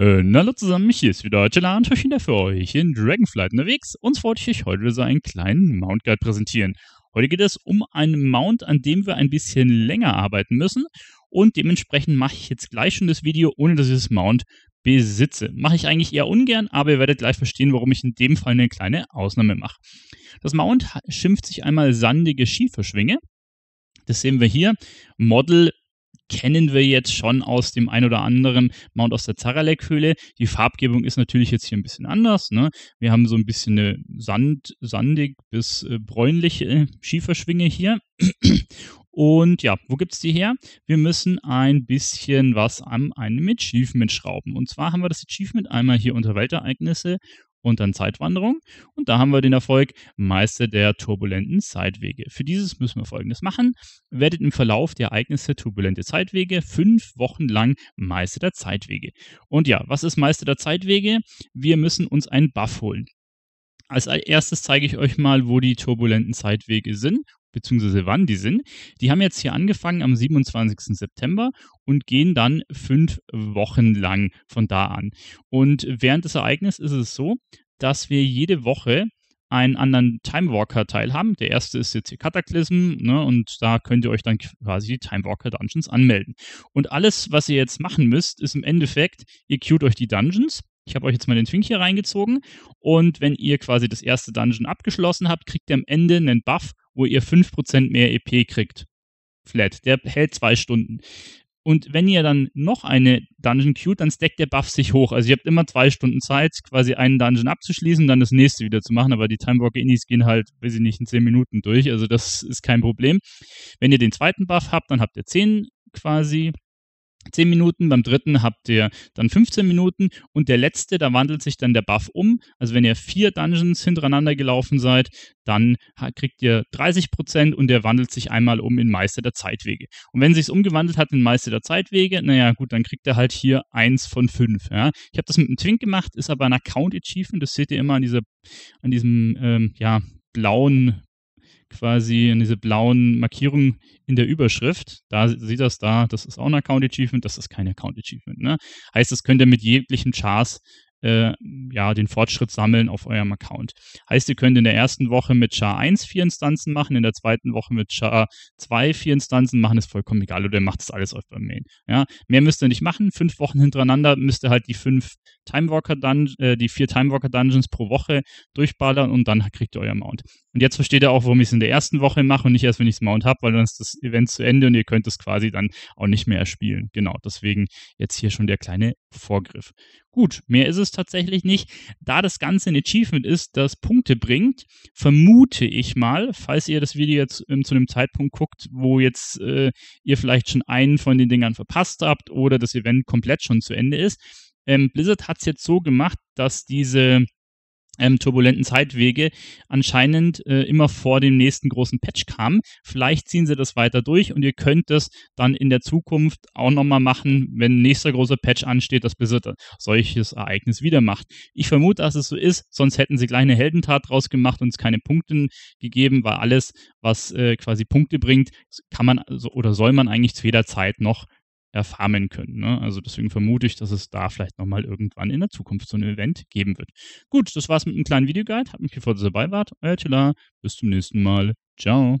Äh, hallo zusammen, hier ist wieder Jelan und ich wieder für euch in Dragonflight unterwegs. Uns wollte ich heute so einen kleinen Mount Guide präsentieren. Heute geht es um einen Mount, an dem wir ein bisschen länger arbeiten müssen und dementsprechend mache ich jetzt gleich schon das Video, ohne dass ich das Mount besitze. Mache ich eigentlich eher ungern, aber ihr werdet gleich verstehen, warum ich in dem Fall eine kleine Ausnahme mache. Das Mount schimpft sich einmal sandige Schieferschwinge. Das sehen wir hier. Model kennen wir jetzt schon aus dem ein oder anderen Mount aus der Zaralek-Höhle. Die Farbgebung ist natürlich jetzt hier ein bisschen anders. Ne? Wir haben so ein bisschen eine Sand, sandig bis äh, bräunliche äh, Schieferschwinge hier. Und ja, wo gibt es die her? Wir müssen ein bisschen was an einem Achievement schrauben. Und zwar haben wir das Achievement einmal hier unter Weltereignisse und dann Zeitwanderung. Und da haben wir den Erfolg Meister der turbulenten Zeitwege. Für dieses müssen wir Folgendes machen. Werdet im Verlauf der Ereignisse turbulente Zeitwege fünf Wochen lang Meister der Zeitwege. Und ja, was ist Meister der Zeitwege? Wir müssen uns einen Buff holen. Als erstes zeige ich euch mal, wo die turbulenten Zeitwege sind beziehungsweise wann die sind. Die haben jetzt hier angefangen am 27. September und gehen dann fünf Wochen lang von da an. Und während des Ereignisses ist es so, dass wir jede Woche einen anderen Timewalker Teil haben. Der erste ist jetzt hier Cataclysm ne, und da könnt ihr euch dann quasi die Timewalker Dungeons anmelden. Und alles, was ihr jetzt machen müsst, ist im Endeffekt, ihr queut euch die Dungeons ich habe euch jetzt mal den Twink hier reingezogen und wenn ihr quasi das erste Dungeon abgeschlossen habt, kriegt ihr am Ende einen Buff, wo ihr 5% mehr EP kriegt. Flat. Der hält zwei Stunden. Und wenn ihr dann noch eine Dungeon queued, dann stackt der Buff sich hoch. Also ihr habt immer zwei Stunden Zeit, quasi einen Dungeon abzuschließen, dann das nächste wieder zu machen. Aber die Timewalker Indies gehen halt, weiß ich nicht, in zehn Minuten durch. Also das ist kein Problem. Wenn ihr den zweiten Buff habt, dann habt ihr zehn quasi 10 Minuten, beim dritten habt ihr dann 15 Minuten und der letzte, da wandelt sich dann der Buff um. Also wenn ihr vier Dungeons hintereinander gelaufen seid, dann kriegt ihr 30 und der wandelt sich einmal um in Meister der Zeitwege. Und wenn sich umgewandelt hat in Meister der Zeitwege, naja gut, dann kriegt er halt hier 1 von 5. Ja. Ich habe das mit einem Twink gemacht, ist aber ein Account Achievement, das seht ihr immer an, dieser, an diesem ähm, ja, blauen quasi in diese blauen Markierungen in der Überschrift. Da sieht das da, das ist auch ein Account Achievement, das ist kein Account Achievement. Ne? Heißt, das könnt ihr mit jeglichen Chars äh, ja, den Fortschritt sammeln auf eurem Account. Heißt, ihr könnt in der ersten Woche mit Char 1 vier Instanzen machen, in der zweiten Woche mit Char 2 vier Instanzen machen, ist vollkommen egal oder ihr macht das alles auf eurem Main. Ja, mehr müsst ihr nicht machen. Fünf Wochen hintereinander müsst ihr halt die fünf Timewalker Dungeons, äh, die vier Timewalker Dungeons pro Woche durchballern und dann kriegt ihr euer Mount. Und jetzt versteht ihr auch, warum ich es in der ersten Woche mache und nicht erst, wenn ich das Mount habe, weil dann ist das Event zu Ende und ihr könnt es quasi dann auch nicht mehr erspielen. Genau, deswegen jetzt hier schon der kleine Vorgriff. Gut, mehr ist es es tatsächlich nicht. Da das Ganze ein Achievement ist, das Punkte bringt, vermute ich mal, falls ihr das Video jetzt ähm, zu einem Zeitpunkt guckt, wo jetzt äh, ihr vielleicht schon einen von den Dingern verpasst habt oder das Event komplett schon zu Ende ist. Ähm, Blizzard hat es jetzt so gemacht, dass diese ähm, turbulenten Zeitwege anscheinend äh, immer vor dem nächsten großen Patch kam. Vielleicht ziehen sie das weiter durch und ihr könnt das dann in der Zukunft auch nochmal machen, wenn nächster großer Patch ansteht, dass Blizzard solches Ereignis wieder macht. Ich vermute, dass es so ist, sonst hätten sie gleich eine Heldentat draus gemacht und es keine Punkte gegeben, weil alles, was äh, quasi Punkte bringt, kann man also, oder soll man eigentlich zu jeder Zeit noch erfarmen können. Ne? Also deswegen vermute ich, dass es da vielleicht nochmal irgendwann in der Zukunft so ein Event geben wird. Gut, das war's mit einem kleinen Videoguide. Hab mich gefreut, dass ihr dabei wart. Euer Tila. Bis zum nächsten Mal. Ciao.